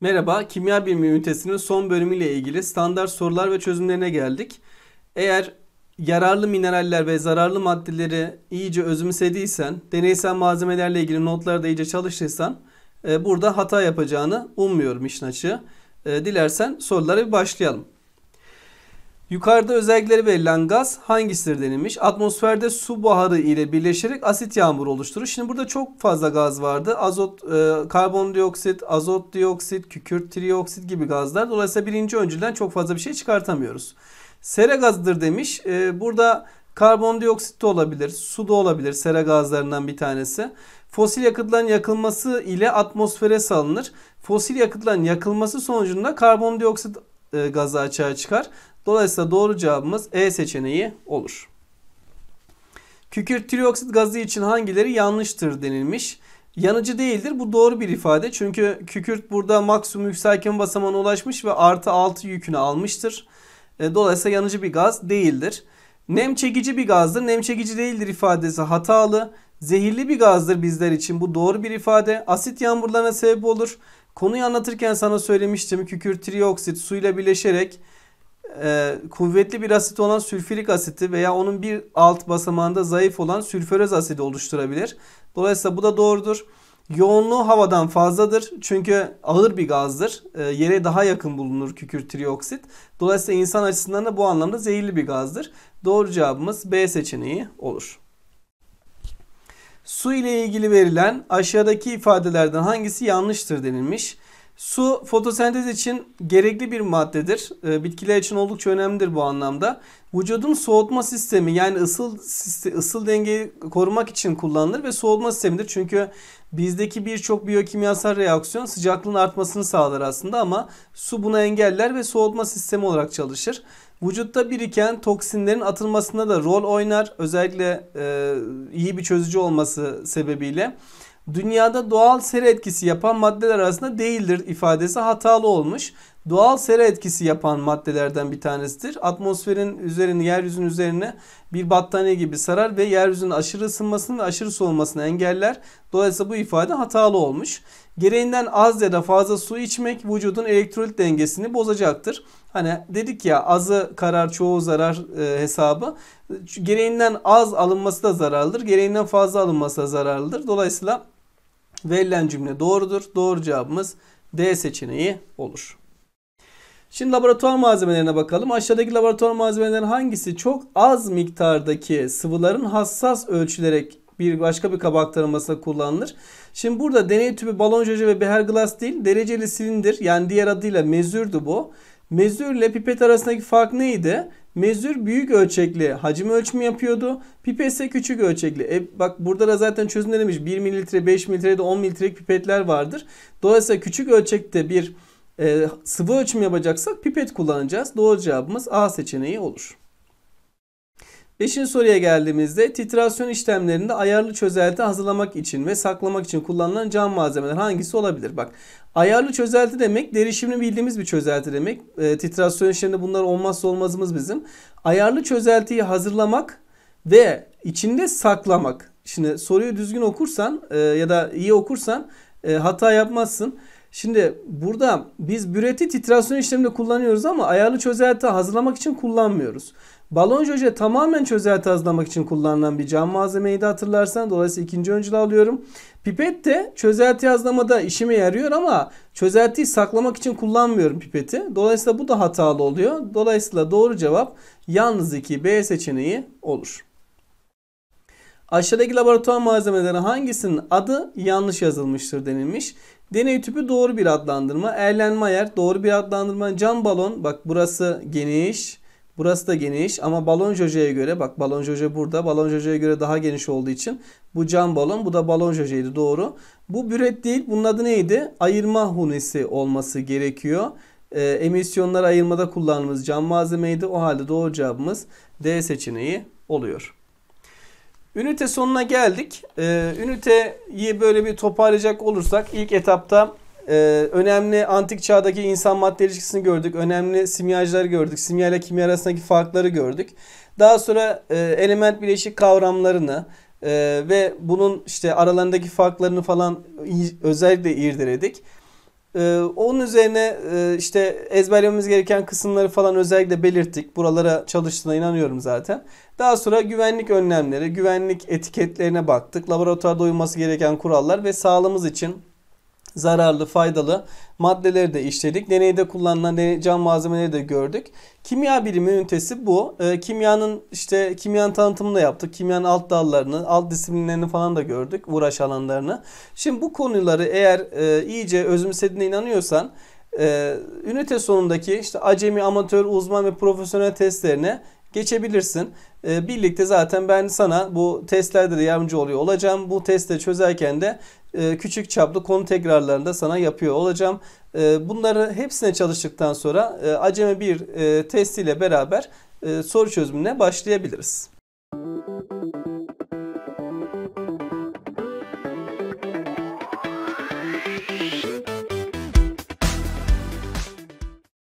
Merhaba, Kimya Bilimi ünitesinin son bölümüyle ilgili standart sorular ve çözümlerine geldik. Eğer yararlı mineraller ve zararlı maddeleri iyice özümsediysen, deneysel malzemelerle ilgili notları da iyice çalıştıysan e, burada hata yapacağını ummuyorum işin açığı. E, dilersen sorulara bir başlayalım. Yukarıda özellikleri verilen gaz hangisidir denilmiş. Atmosferde su baharı ile birleşerek asit yağmuru oluşturur. Şimdi burada çok fazla gaz vardı. Azot, e, karbondioksit, azot dioksit, kükürt trioksit gibi gazlar. Dolayısıyla birinci öncülden çok fazla bir şey çıkartamıyoruz. Sera gazıdır demiş. E, burada karbondioksit de olabilir, su da olabilir sera gazlarından bir tanesi. Fosil yakıtların yakılması ile atmosfere salınır. Fosil yakıtların yakılması sonucunda karbondioksit e, gazı açığa çıkar. Dolayısıyla doğru cevabımız E seçeneği olur. Kükürt trioksit gazı için hangileri yanlıştır denilmiş. Yanıcı değildir. Bu doğru bir ifade. Çünkü kükürt burada maksimum yükselken basamağına ulaşmış ve artı 6 yükünü almıştır. E, dolayısıyla yanıcı bir gaz değildir. Nem çekici bir gazdır. Nem çekici değildir ifadesi hatalı. Zehirli bir gazdır bizler için. Bu doğru bir ifade. Asit yağmurlarına sebep olur. Konuyu anlatırken sana söylemiştim kükürt trioksit suyla bileşerek e, kuvvetli bir asit olan sülfürik asiti veya onun bir alt basamağında zayıf olan sülförez asidi oluşturabilir. Dolayısıyla bu da doğrudur. Yoğunluğu havadan fazladır çünkü ağır bir gazdır. E, yere daha yakın bulunur kükürt trioksit. Dolayısıyla insan açısından da bu anlamda zehirli bir gazdır. Doğru cevabımız B seçeneği olur. Su ile ilgili verilen aşağıdaki ifadelerden hangisi yanlıştır denilmiş. Su fotosentez için gerekli bir maddedir. Ee, bitkiler için oldukça önemlidir bu anlamda. Vücudun soğutma sistemi yani ısıl ısıl dengeyi korumak için kullanılır ve soğutma sistemidir. Çünkü bizdeki birçok biyokimyasal reaksiyon sıcaklığın artmasını sağlar aslında ama su buna engeller ve soğutma sistemi olarak çalışır. Vücutta biriken toksinlerin atılmasında da rol oynar. Özellikle e, iyi bir çözücü olması sebebiyle dünyada doğal sera etkisi yapan maddeler arasında değildir ifadesi hatalı olmuş. Doğal sera etkisi yapan maddelerden bir tanesidir. Atmosferin üzerini, yeryüzünün üzerine bir battaniye gibi sarar ve yeryüzünün aşırı ısınmasını ve aşırı soğumasını engeller. Dolayısıyla bu ifade hatalı olmuş. Gereğinden az ya da fazla su içmek vücudun elektrolit dengesini bozacaktır. Hani dedik ya azı karar çoğu zarar e, hesabı. Gereğinden az alınması da zararlıdır. Gereğinden fazla alınması da zararlıdır. Dolayısıyla Verilen cümle doğrudur. Doğru cevabımız D seçeneği olur. Şimdi laboratuvar malzemelerine bakalım. Aşağıdaki laboratuvar malzemelerinden hangisi çok az miktardaki sıvıların hassas ölçülerek bir başka bir kabak taramasına kullanılır. Şimdi burada deney tübü balon jojo ve beher glass değil dereceli silindir yani diğer adıyla mezürdü bu. Mezürle pipet arasındaki fark neydi? Mezür büyük ölçekli hacim ölçümü yapıyordu. Pipe ise küçük ölçekli. E, bak burada da zaten çözümlenemiş 1 mililitre, 5 mililitre de 10 mililitrelik pipetler vardır. Dolayısıyla küçük ölçekte bir e, sıvı ölçüm yapacaksak pipet kullanacağız. Doğru cevabımız A seçeneği olur. Beşinci soruya geldiğimizde titrasyon işlemlerinde ayarlı çözelti hazırlamak için ve saklamak için kullanılan cam malzemeler hangisi olabilir? Bak ayarlı çözelti demek derişimini bildiğimiz bir çözelti demek. E, titrasyon işleminde bunlar olmazsa olmazımız bizim. Ayarlı çözeltiyi hazırlamak ve içinde saklamak. Şimdi soruyu düzgün okursan e, ya da iyi okursan e, hata yapmazsın. Şimdi burada biz büreti titrasyon işleminde kullanıyoruz ama ayarlı çözelti hazırlamak için kullanmıyoruz. Balon jöje tamamen çözelti hazırlamak için kullanılan bir cam malzemeydi hatırlarsan. Dolayısıyla ikinci öncülü alıyorum. Pipet de çözelti hazırlamada işime yarıyor ama çözeltiyi saklamak için kullanmıyorum pipeti. Dolayısıyla bu da hatalı oluyor. Dolayısıyla doğru cevap yalnız iki B seçeneği olur. Aşağıdaki laboratuvar malzemeleri hangisinin adı yanlış yazılmıştır denilmiş. Deney tüpü doğru bir adlandırma. Erlen Mayer doğru bir adlandırma. Cam balon bak burası geniş. Burası da geniş ama balon jojeye göre bak balon joje burada. Balon jojeye göre daha geniş olduğu için bu cam balon bu da balon jojeydi doğru. Bu büret değil bunun adı neydi? Ayırma hunesi olması gerekiyor. E, emisyonları ayırmada kullandığımız cam malzemeydi. O halde doğru cevabımız D seçeneği oluyor. Ünite sonuna geldik. Ee, üniteyi böyle bir toparlayacak olursak ilk etapta e, önemli antik çağdaki insan madde ilişkisini gördük. Önemli simyacılar gördük. Simya ile kimya arasındaki farkları gördük. Daha sonra e, element bileşik kavramlarını e, ve bunun işte aralarındaki farklarını falan e, özellikle irdeledik. Ee, onun üzerine e, işte ezberlememiz gereken kısımları falan özellikle belirttik. Buralara çalıştığına inanıyorum zaten. Daha sonra güvenlik önlemleri, güvenlik etiketlerine baktık. Laboratuvarda uyulması gereken kurallar ve sağlığımız için zararlı, faydalı maddeleri de işledik. Deneyde kullanılan cam malzemeleri de gördük. Kimya bilimi ünitesi bu. E, kimyanın işte kimyanın tanıtımını da yaptık. Kimyanın alt dallarını, alt disiplinlerini falan da gördük. Uğraş alanlarını. Şimdi bu konuları eğer e, iyice özümsediğine inanıyorsan e, ünite sonundaki işte acemi, amatör, uzman ve profesyonel testlerine geçebilirsin. E, birlikte zaten ben sana bu testlerde de yardımcı oluyor olacağım. Bu testte çözerken de e, küçük çaplı konu tekrarlarını da sana yapıyor olacağım. E, bunları hepsine çalıştıktan sonra e, Acemi 1 e, testiyle beraber e, soru çözümüne başlayabiliriz.